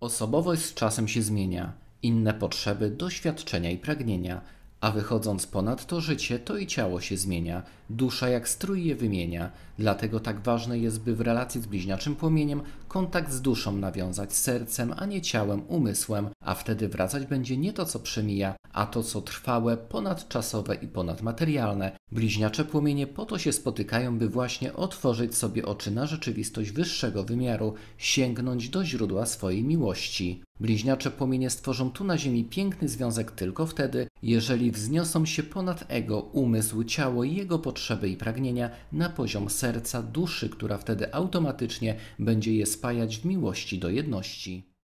Osobowość z czasem się zmienia, inne potrzeby, doświadczenia i pragnienia, a wychodząc ponad to życie, to i ciało się zmienia, dusza jak strój je wymienia, dlatego tak ważne jest, by w relacji z bliźniaczym płomieniem kontakt z duszą nawiązać sercem, a nie ciałem, umysłem, a wtedy wracać będzie nie to, co przemija, a to co trwałe, ponadczasowe i ponadmaterialne. Bliźniacze płomienie po to się spotykają, by właśnie otworzyć sobie oczy na rzeczywistość wyższego wymiaru, sięgnąć do źródła swojej miłości. Bliźniacze płomienie stworzą tu na Ziemi piękny związek tylko wtedy, jeżeli wzniosą się ponad ego, umysł, ciało, jego potrzeby i pragnienia na poziom serca, duszy, która wtedy automatycznie będzie je spajać w miłości do jedności.